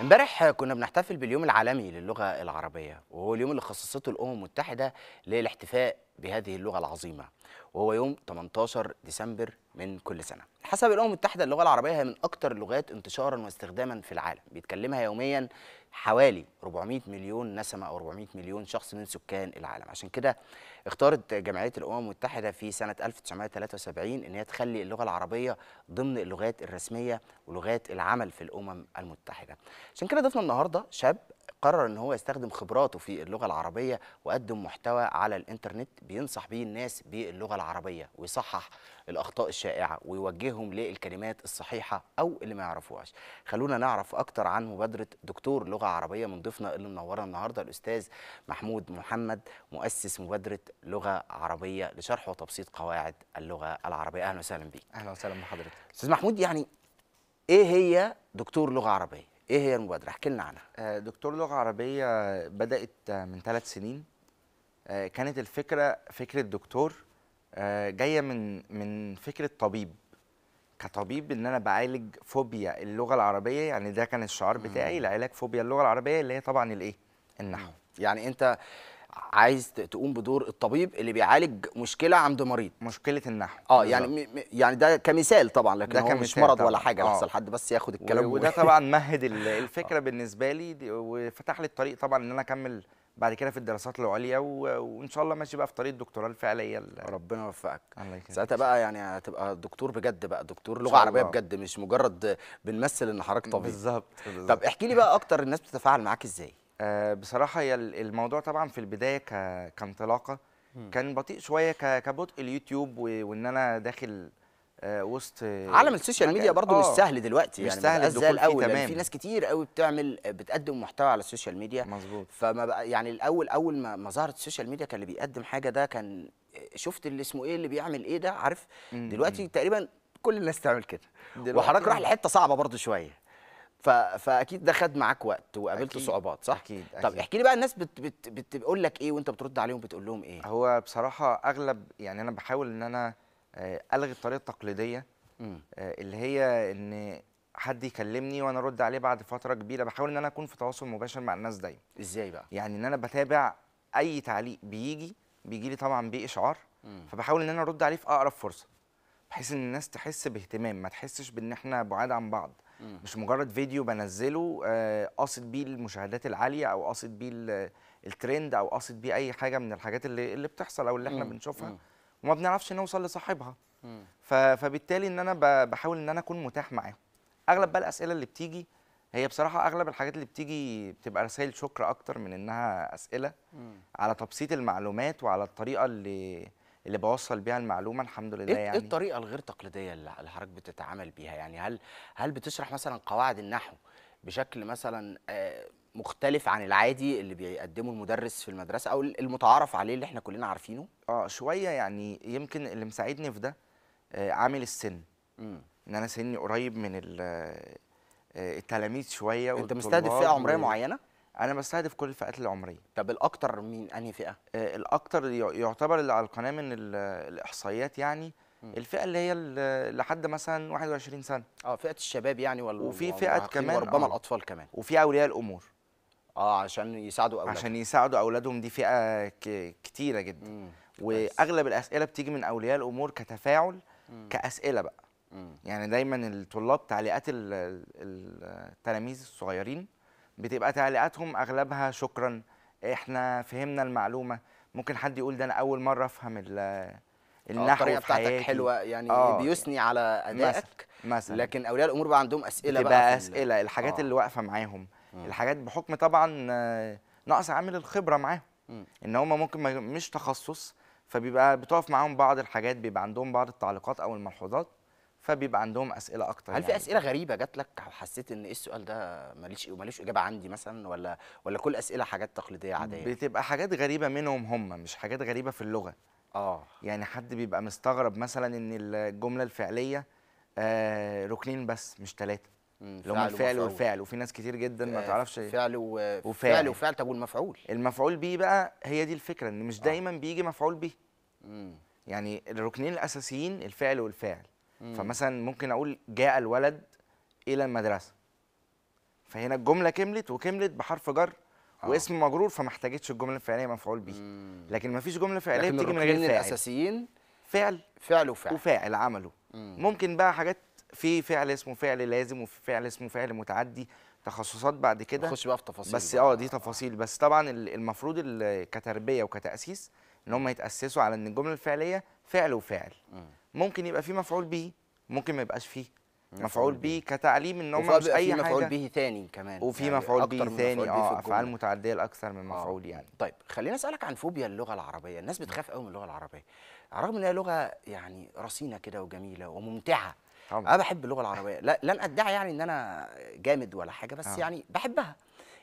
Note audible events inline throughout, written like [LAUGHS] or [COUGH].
امبارح كنا بنحتفل باليوم العالمي للغه العربيه وهو اليوم اللي خصصته الامم المتحده للاحتفاء بهذه اللغه العظيمه وهو يوم 18 ديسمبر من كل سنه حسب الامم المتحده اللغه العربيه هي من اكثر اللغات انتشارا واستخداما في العالم بيتكلمها يوميا حوالي 400 مليون نسمه او 400 مليون شخص من سكان العالم عشان كده اختارت جمعيه الامم المتحده في سنه 1973 ان هي تخلي اللغه العربيه ضمن اللغات الرسميه ولغات العمل في الامم المتحده عشان كده ضفنا النهارده شاب قرر ان هو يستخدم خبراته في اللغه العربيه وقدم محتوى على الانترنت بينصح بيه الناس باللغه العربيه ويصحح الاخطاء الشائعه ويوجههم للكلمات الصحيحه او اللي ما يعرفوهاش خلونا نعرف اكتر عن مبادره دكتور لغه عربيه من ضيفنا اللي منورنا النهارده الاستاذ محمود محمد مؤسس مبادره لغه عربيه لشرح وتبسيط قواعد اللغه العربيه اهلا وسهلا بيك اهلا وسهلا بحضرتك استاذ محمود يعني ايه هي دكتور لغه عربيه ايه هي المبادره احكي لنا عنها آه، دكتور لغه عربيه بدات من ثلاث سنين آه، كانت الفكره فكره دكتور آه، جايه من من فكره طبيب كطبيب ان انا بعالج فوبيا اللغه العربيه يعني ده كان الشعار بتاعي لعلاج فوبيا اللغه العربيه اللي هي طبعا الايه النحو يعني انت عايز تقوم بدور الطبيب اللي بيعالج مشكله عند مريض مشكله النحو اه يعني يعني ده كمثال طبعا لكن ده هو مش مرض طبعا. ولا حاجه بس آه. حد بس ياخد الكلام وده طبعا [LAUGHS] مهد آه. الفكره آه. بالنسبه لي وفتح لي الطريق طبعا ان انا اكمل بعد كده في الدراسات العليا و... وان شاء الله ماشي بقى في طريق الدكتوراه الفعليه ربنا يوفقك ساعتها بقى يعني هتبقى دكتور بجد بقى دكتور لغه عربيه بجد مش مجرد بنمثل ان حضرتك طبيب بالظبط طب احكي لي بقى اكتر الناس بتتفاعل معاك ازاي آه، بصراحه هي الموضوع طبعا في البدايه كانطلاقه كان بطيء شويه كبطء اليوتيوب وان انا داخل آه، وسط عالم السوشيال ميديا برضو مش آه، سهل دلوقتي مش يعني سهل زي الاول تمام. يعني في ناس كتير قوي بتعمل بتقدم محتوى على السوشيال ميديا مظبوط فما بقى يعني الاول اول ما, ما ظهرت السوشيال ميديا كان اللي بيقدم حاجه ده كان شفت اللي اسمه ايه اللي بيعمل ايه ده عارف دلوقتي تقريبا كل الناس تعمل كده وحضرتك راح لحته صعبه برضو شويه ف... فاكيد ده خد معاك وقت وقابلت صعوبات صح اكيد, أكيد. طب احكي لي بقى الناس بت... بت... بت... بتقول لك ايه وانت بترد عليهم بتقول لهم ايه هو بصراحه اغلب يعني انا بحاول ان انا آه، الغي الطريقه التقليديه آه، اللي هي ان حد يكلمني وانا ارد عليه بعد فتره كبيره بحاول ان انا اكون في تواصل مباشر مع الناس دايما ازاي بقى يعني ان انا بتابع اي تعليق بيجي بيجي لي طبعا باشعار فبحاول ان انا ارد عليه في اقرب فرصه بحيث ان الناس تحس باهتمام ما تحسش بان احنا بعاد عن بعض مش مجرد فيديو بنزله آه، قاصد بيه المشاهدات العاليه او قاصد بيه الترند او قاصد بيه اي حاجه من الحاجات اللي اللي بتحصل او اللي احنا بنشوفها وما بنعرفش نوصل لصاحبها فبالتالي ان انا بحاول ان انا اكون متاح معاهم اغلب بقى الاسئله اللي بتيجي هي بصراحه اغلب الحاجات اللي بتيجي بتبقى رسائل شكر اكتر من انها اسئله على تبسيط المعلومات وعلى الطريقه اللي اللي بوصل بيها المعلومه الحمد لله إيه، إيه يعني ايه الطريقه الغير تقليديه اللي حضرتك بتتعامل بيها يعني هل هل بتشرح مثلا قواعد النحو بشكل مثلا آه، مختلف عن العادي اللي بيقدمه المدرس في المدرسه او المتعارف عليه اللي احنا كلنا عارفينه اه شويه يعني يمكن اللي مساعدني في ده آه، عامل السن ان انا سني قريب من آه، التلاميذ شويه انت مستهدف فئه عمريه معينه انا بستهدف كل الفئات العمريه طب الاكتر مين انهي فئه آه، الاكتر يعتبر اللي على القناه من الاحصائيات يعني الفئه اللي هي لحد مثلا 21 سنه اه فئه الشباب يعني وال وفي فئه كمان وربما آه. الاطفال كمان وفي اولياء الامور اه عشان يساعدوا اولادهم عشان يساعدوا اولادهم دي فئه كتيره جدا مم. واغلب الاسئله بتيجي من اولياء الامور كتفاعل مم. كاسئله بقى مم. يعني دايما الطلاب تعليقات التلاميذ الصغيرين بتبقى تعليقاتهم اغلبها شكرا احنا فهمنا المعلومه ممكن حد يقول ده انا اول مره افهم آه، النحو الطريقه بتاعتك حياتي. حلوه يعني أوه. بيثني على ادائك مثلا لكن اولياء الامور بقى عندهم اسئله بقى اسئله الحاجات أوه. اللي واقفه معاهم الحاجات بحكم طبعا آه، نقص عامل الخبره معاهم ان هم ممكن مش تخصص فبيبقى بتقف معاهم بعض الحاجات بيبقى عندهم بعض التعليقات او الملحوظات فبيبقى عندهم اسئله اكتر هل يعني. في اسئله غريبه جات لك حسيت ان ايه السؤال ده ماليش ماليش اجابه عندي مثلا ولا ولا كل اسئله حاجات تقليديه عاديه بتبقى حاجات غريبه منهم هم مش حاجات غريبه في اللغه اه يعني حد بيبقى مستغرب مثلا ان الجمله الفعليه آه ركنين بس مش ثلاثه اللي هم الفعل والفعل وفي ناس كتير جدا ما آه، تعرفش فعل وفعل فعل وفعل طب والمفعول المفعول بيه بقى هي دي الفكره ان مش آه. دايما آه. بيجي مفعول به يعني الركنين الاساسيين الفعل والفعل مم. فمثلا ممكن اقول جاء الولد الى المدرسه فهنا الجمله كملت وكملت بحرف جر آه. واسم مجرور فما احتاجتش الجمله الفعليه مفعول بيه لكن ما فيش جمله فعليه بتيجي من غير فاعل الاساسيين فعل فعل وفعل وفاعل عمله مم. ممكن بقى حاجات في فعل اسمه فعل لازم وفي فعل اسمه فعل متعدي تخصصات بعد كده نخش بقى في تفاصيل بس اه دي تفاصيل بس طبعا المفروض كتربيه وكتاسيس ان هم يتاسسوا على ان الجمله الفعليه فعل وفاعل مم. ممكن يبقى في مفعول به ممكن ما يبقاش فيه مفعول به كتعليم ان هم مش اي حاجه مفعول به ثاني كمان وفي يعني مفعول به ثاني اه افعال متعديه لاكثر من آه. مفعول يعني طيب خلينا اسالك عن فوبيا اللغه العربيه الناس بتخاف قوي من اللغه العربيه على الرغم ان هي لغه يعني رصينه كده وجميله وممتعه طبعا. انا بحب اللغه العربيه لا لن ادعي يعني ان انا جامد ولا حاجه بس آه. يعني بحبها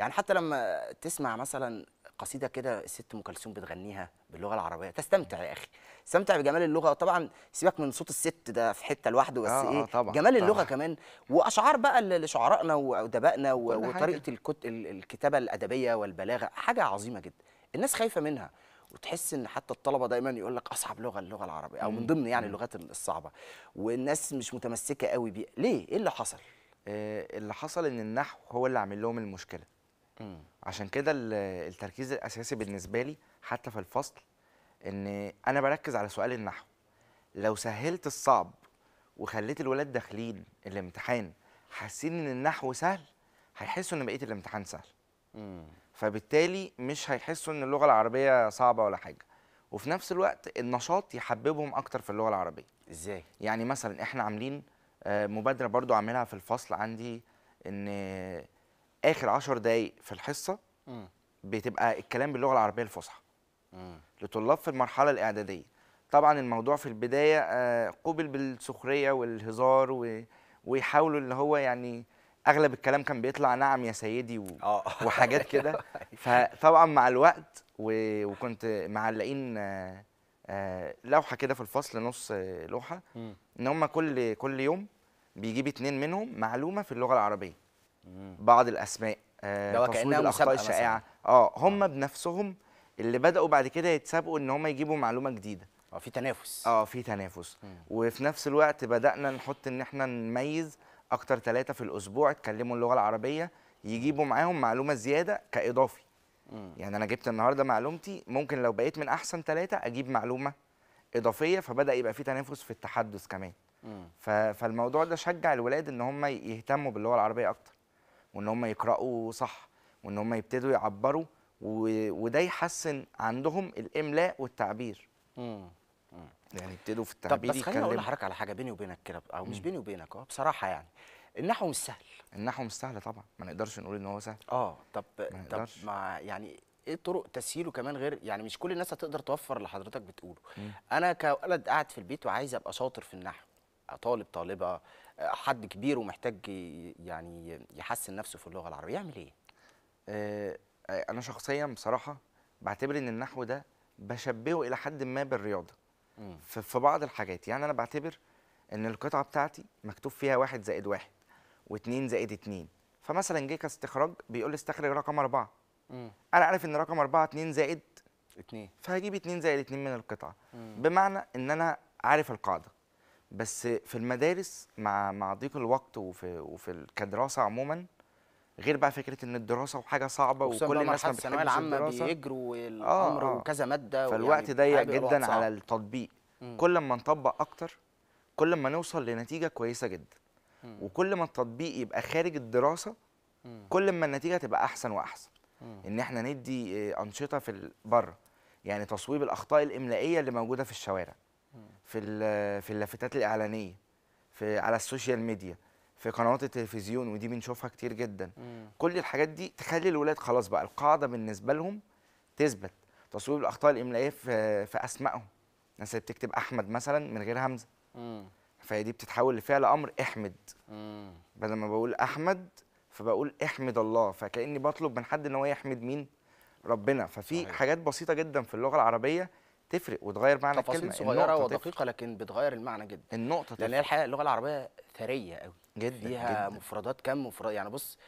يعني حتى لما تسمع مثلا قصيده كده الست ام كلثوم بتغنيها باللغه العربيه تستمتع يا اخي استمتع بجمال اللغه طبعا سيبك من صوت الست ده في حته لوحده بس آه, آه، ايه طبعا جمال طبعا. اللغه كمان واشعار بقى لشعرائنا وادبائنا وطريقه الكت... الكتابه الادبيه والبلاغه حاجه عظيمه جدا الناس خايفه منها وتحس ان حتى الطلبه دايما يقول لك اصعب لغه اللغه العربيه او من ضمن يعني اللغات الصعبه والناس مش متمسكه قوي بيها ليه ايه اللي حصل آه، اللي حصل ان النحو هو اللي عامل لهم المشكله عشان كده التركيز الاساسي بالنسبه لي حتى في الفصل ان انا بركز على سؤال النحو لو سهلت الصعب وخليت الولاد داخلين الامتحان حاسين ان النحو سهل هيحسوا ان بقيه الامتحان سهل مم. فبالتالي مش هيحسوا ان اللغه العربيه صعبه ولا حاجه وفي نفس الوقت النشاط يحببهم اكتر في اللغه العربيه ازاي يعني مثلا احنا عاملين آه، مبادره برضو عاملها في الفصل عندي ان اخر 10 دقائق في الحصه م. بتبقى الكلام باللغه العربيه الفصحى لطلاب في المرحله الاعداديه طبعا الموضوع في البدايه آه، قوبل بالسخريه والهزار و... ويحاولوا اللي هو يعني اغلب الكلام كان بيطلع نعم يا سيدي و... آه. وحاجات كده [LAUGHS] أيوة. فطبعا مع الوقت و... وكنت معلقين آه، لوحه كده في الفصل نص لوحه ان هم كل كل يوم بيجيب اتنين منهم معلومه في اللغه العربيه بعض الاسماء آه تصوير الاخطاء الشائعه آه،, اه هم بنفسهم اللي بداوا بعد كده يتسابقوا ان هم يجيبوا معلومه جديده اه في تنافس اه في تنافس مم. وفي نفس الوقت بدانا نحط ان احنا نميز اكتر ثلاثه في الاسبوع اتكلموا اللغه العربيه يجيبوا معاهم معلومه زياده كاضافي مم. يعني انا جبت النهارده معلومتي ممكن لو بقيت من احسن ثلاثه اجيب معلومه اضافيه فبدا يبقى في تنافس في التحدث كمان مم. فالموضوع ده شجع الولاد ان هم يهتموا باللغه العربيه اكتر وان هم يقراوا صح وان هم يبتدوا يعبروا وده يحسن عندهم الاملاء والتعبير امم يعني يبتدوا في التعبير طب بس خليني اقول لحضرتك على حاجه بيني وبينك كده او مش بيني وبينك اه بصراحه يعني النحو مش سهل النحو مش سهل طبعا ما نقدرش نقول ان هو سهل اه طب ما طب ما يعني ايه طرق تسهيله كمان غير يعني مش كل الناس هتقدر توفر اللي حضرتك بتقوله مم. انا كولد قاعد في البيت وعايز ابقى شاطر في النحو طالب طالبه حد كبير ومحتاج يعني يحسن نفسه في اللغه العربيه يعمل ايه آه، آه، انا شخصيا بصراحه بعتبر ان النحو ده بشبهه الى حد ما بالرياضه مم. في بعض الحاجات يعني انا بعتبر ان القطعه بتاعتي مكتوب فيها واحد زائد واحد واثنين زائد اتنين فمثلا جه كاستخراج بيقول لي استخرج رقم اربعه مم. انا عارف ان رقم اربعه اتنين زائد اتنين فهجيب اتنين زائد اتنين من القطعه مم. بمعنى ان انا عارف القاعده بس في المدارس مع مع ضيق الوقت وفي وفي كدراسه عموما غير بقى فكره ان الدراسه وحاجه صعبه وكل الناس ما بتحبش العامه بيجروا الامر آه آه وكذا ماده فالوقت يعني ضيق جدا على التطبيق مم. كل ما نطبق اكتر كل ما نوصل لنتيجه كويسه جدا مم. وكل ما التطبيق يبقى خارج الدراسه مم. كل ما النتيجه تبقى احسن واحسن مم. ان احنا ندي آه، انشطه في بره يعني تصويب الاخطاء الاملائيه اللي موجوده في الشوارع في في اللافتات الاعلانيه في على السوشيال ميديا في قنوات التلفزيون ودي بنشوفها كتير جدا مم. كل الحاجات دي تخلي الولاد خلاص بقى القاعده بالنسبه لهم تثبت تصويب الاخطاء الاملائيه في في اسمائهم الناس اللي بتكتب احمد مثلا من غير همزه مم. فهي دي بتتحول لفعل امر احمد مم. بدل ما بقول احمد فبقول احمد الله فكاني بطلب من حد ان هو يحمد مين ربنا ففي صحيح. حاجات بسيطه جدا في اللغه العربيه تفرق وتغير معنى الكلمه تفاصيل صغيره ودقيقه لكن بتغير المعنى جدا النقطه لان هي الحقيقه اللغه العربيه ثريه قوي جدا فيها جداً. مفردات كم مفردات يعني بص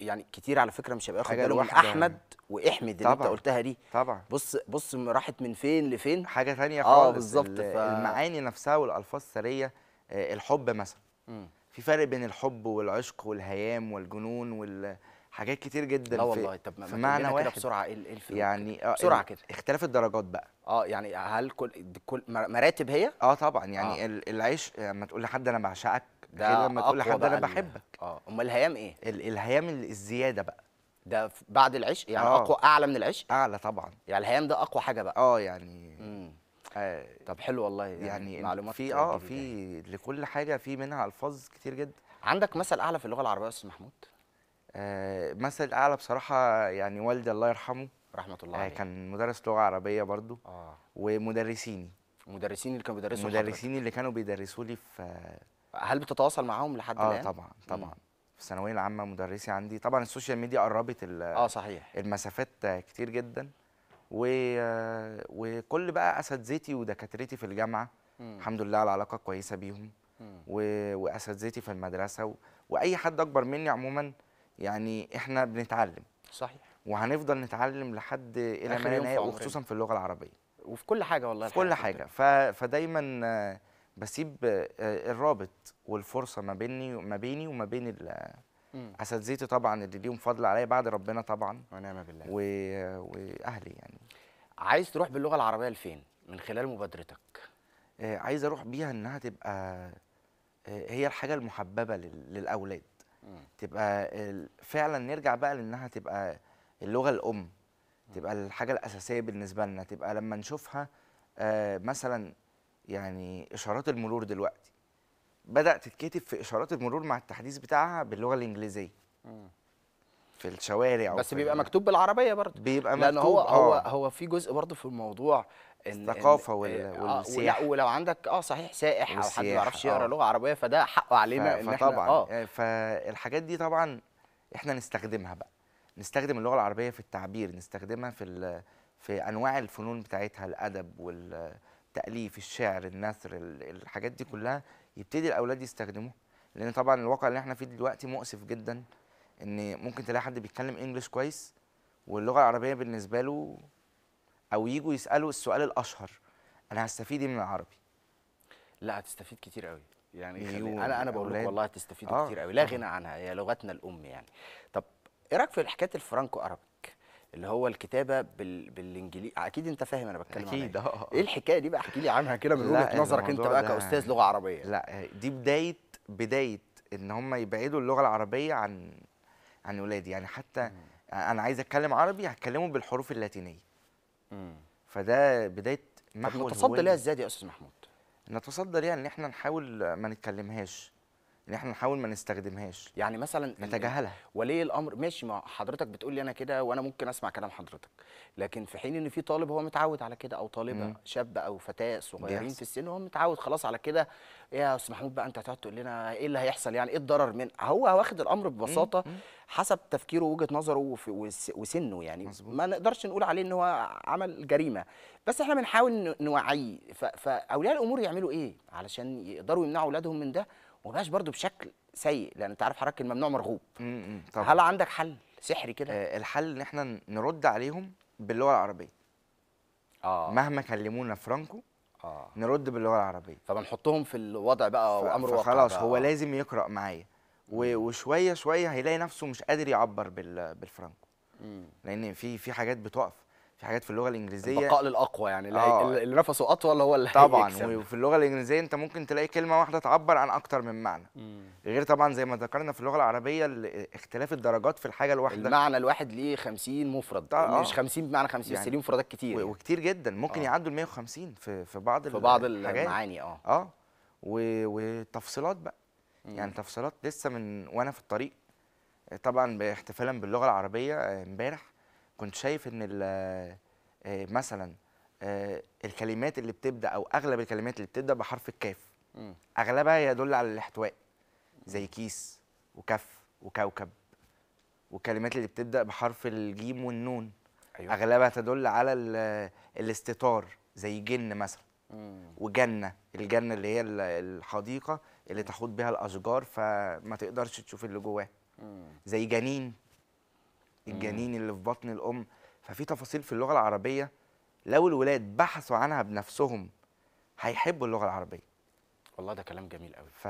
يعني كتير على فكره مش هيبقى ياخد باله من احمد واحمد اللي انت قلتها دي طبعا بص بص راحت من فين لفين حاجه ثانيه آه، خالص اه بالظبط ف... المعاني نفسها والالفاظ ثريه آه، الحب مثلا في فرق بين الحب والعشق والهيام والجنون وال حاجات كتير جدا لا والله في طب ما في معنى واحد كده بسرعه ايه الفرق يعني آه، بسرعه كده اختلاف الدرجات بقى اه يعني هل كل كل مراتب هي اه طبعا يعني آه. العيش لما آه، تقول لحد انا بعشقك ده لما تقول لحد انا بحبك اه امال الهيام ايه الهيام الزياده بقى ده بعد العيش يعني آه. اقوى اعلى من العيش اعلى طبعا يعني الهيام ده اقوى حاجه بقى اه يعني آه طب حلو والله يعني, يعني معلومات في اه في لكل حاجه في منها الفاظ كتير جدا عندك مثل اعلى في اللغه العربيه يا استاذ محمود آه، مثل الاعلى بصراحه يعني والدي الله يرحمه رحمه الله آه، عليه كان مدرس لغه عربيه برضو آه. ومدرسيني مدرسين اللي كانوا بيدرسوا مدرسيني اللي كانوا بيدرسوا لي في هل بتتواصل معاهم لحد آه، الان؟ اه طبعا طبعا مم. في الثانويه العامه مدرسي عندي طبعا السوشيال ميديا قربت اه صحيح المسافات كتير جدا و... وكل بقى اساتذتي ودكاترتي في الجامعه مم. الحمد لله على علاقه كويسه بيهم و... واساتذتي في المدرسه و... واي حد اكبر مني عموما يعني احنا بنتعلم صحيح وهنفضل نتعلم لحد الى ما لا وخصوصا في اللغه العربيه وفي كل حاجه والله في كل حاجه ف... فدايما بسيب آه، الرابط والفرصه ما بيني ما بيني وما بين اساتذتي طبعا اللي ليهم فضل عليا بعد ربنا طبعا ونعم بالله و... واهلي يعني عايز تروح باللغه العربيه لفين من خلال مبادرتك آه، عايز اروح بيها انها تبقى آه، هي الحاجه المحببه للاولاد تبقى فعلا نرجع بقى لانها تبقى اللغه الام تبقى الحاجه الاساسيه بالنسبه لنا تبقى لما نشوفها آه، مثلا يعني اشارات المرور دلوقتي بدات تتكتب في اشارات المرور مع التحديث بتاعها باللغه الانجليزيه في الشوارع بس بيبقى مكتوب بالعربيه برضه بيبقى مكتوب لان هو هو آه. هو في جزء برضه في الموضوع الثقافه والسياحة إيه، والسياحه ولو عندك اه صحيح سائح او حد ما بيعرفش يقرا آه. لغه عربيه فده حقه علينا ف... ان فطبعا احنا آه. اه فالحاجات دي طبعا احنا نستخدمها بقى نستخدم اللغه العربيه في التعبير نستخدمها في ال... في انواع الفنون بتاعتها الادب والتاليف الشعر النثر الحاجات دي كلها يبتدي الاولاد يستخدموها لان طبعا الواقع اللي احنا فيه دلوقتي مؤسف جدا ان ممكن تلاقي حد بيتكلم انجلش كويس واللغه العربيه بالنسبه له او يجوا يسالوا السؤال الاشهر انا هستفيد إيه من العربي لا هتستفيد كتير قوي يعني انا انا بقول لك والله هتستفيدوا آه. كتير قوي لا غنى عنها هي لغتنا الام يعني طب ايه رايك في حكايه الفرانكو ارابيك اللي هو الكتابه بال... بالانجليزي اكيد انت فاهم انا بتكلم إيه. اكيد اه ايه الحكايه دي بقى احكي لي عنها كده من وجهه نظرك انت بقى كاستاذ لغه عربيه لا دي بدايه بدايه ان هم يبعدوا اللغه العربيه عن عن اولادي يعني حتى انا عايز اتكلم عربي هتكلمه بالحروف اللاتينيه فده بدايه محور طب نتصدى ليها ازاي يا استاذ محمود؟ نتصدى ليها ان احنا نحاول ما نتكلمهاش ان احنا نحاول ما نستخدمهاش يعني مثلا نتجاهلها ولي الامر ماشي ما حضرتك بتقول لي انا كده وانا ممكن اسمع كلام حضرتك لكن في حين ان في طالب هو متعود على كده او طالبه مم. شاب او فتاه صغيرين في السن هو متعود خلاص على كده يا استاذ محمود بقى انت هتقعد تقول لنا ايه اللي هيحصل يعني ايه الضرر من هو واخد الامر ببساطه مم. مم. حسب تفكيره ووجهه نظره وسنه يعني مزبوط. ما نقدرش نقول عليه ان هو عمل جريمه بس احنا بنحاول نوعيه فاولياء الامور يعملوا ايه علشان يقدروا يمنعوا اولادهم من ده جاش برضو بشكل سيء لان انت عارف حضرتك الممنوع مرغوب طبعا. هل عندك حل سحري كده آه الحل ان احنا نرد عليهم باللغه العربيه اه مهما كلمونا فرانكو آه. نرد باللغه العربيه فبنحطهم في الوضع بقى ف... وامر واقع خلاص هو لازم يقرا معايا و... وشويه شويه هيلاقي نفسه مش قادر يعبر بال... بالفرانكو مم. لان في في حاجات بتقف في حاجات في اللغه الانجليزيه البقاء للاقوى يعني اللي, آه. اللي نفسه اطول هو اللي طبعا هيكسب. وفي اللغه الانجليزيه انت ممكن تلاقي كلمه واحده تعبر عن اكتر من معنى مم. غير طبعا زي ما ذكرنا في اللغه العربيه اختلاف الدرجات في الحاجه الواحده المعنى الواحد ليه 50 مفرد آه. مش 50 بمعنى 50 يعني بس ليه مفردات كتير يعني. وكتير جدا ممكن آه. يعدوا ال 150 في في بعض في بعض المعاني اه اه وتفصيلات بقى يعني مم. يعني تفصيلات لسه من وانا في الطريق طبعا احتفالا باللغه العربيه آه، امبارح كنت شايف ان آه، مثلا آه، الكلمات اللي بتبدا او اغلب الكلمات اللي بتبدا بحرف الكاف اغلبها يدل على الاحتواء زي كيس وكف وكوكب والكلمات اللي بتبدا بحرف الجيم والنون أيوة. اغلبها تدل على الاستتار زي جن مثلا وجنه الجنه اللي هي الحديقه اللي تحوط بها الاشجار فما تقدرش تشوف اللي جواها زي جنين الجنين اللي في بطن الام ففي تفاصيل في اللغه العربيه لو الولاد بحثوا عنها بنفسهم هيحبوا اللغه العربيه والله ده كلام جميل قوي ف...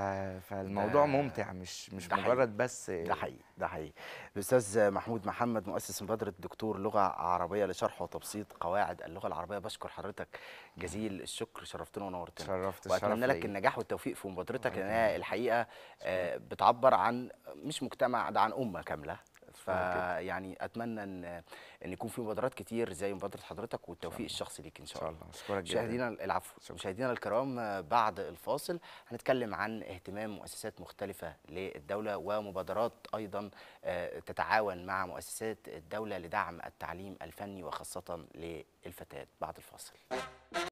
فالموضوع ده... ممتع مش مش مجرد بس ده حقيقي ده حقيقي الاستاذ محمود محمد مؤسس مبادره دكتور لغه عربيه لشرح وتبسيط قواعد اللغه العربيه بشكر حضرتك جزيل الشكر شرفتنا ونورتنا شرفت واتمنى لك النجاح والتوفيق في مبادرتك لان الحقيقه آه، بتعبر عن مش مجتمع ده عن امه كامله فيعني اتمنى ان ان يكون في مبادرات كتير زي مبادره حضرتك والتوفيق الشخصي ليك ان شاء الله اشكرك جدا مشاهدينا العفو مشاهدينا الكرام بعد الفاصل هنتكلم عن اهتمام مؤسسات مختلفه للدوله ومبادرات ايضا آه، تتعاون مع مؤسسات الدوله لدعم التعليم الفني وخاصه للفتاه بعد الفاصل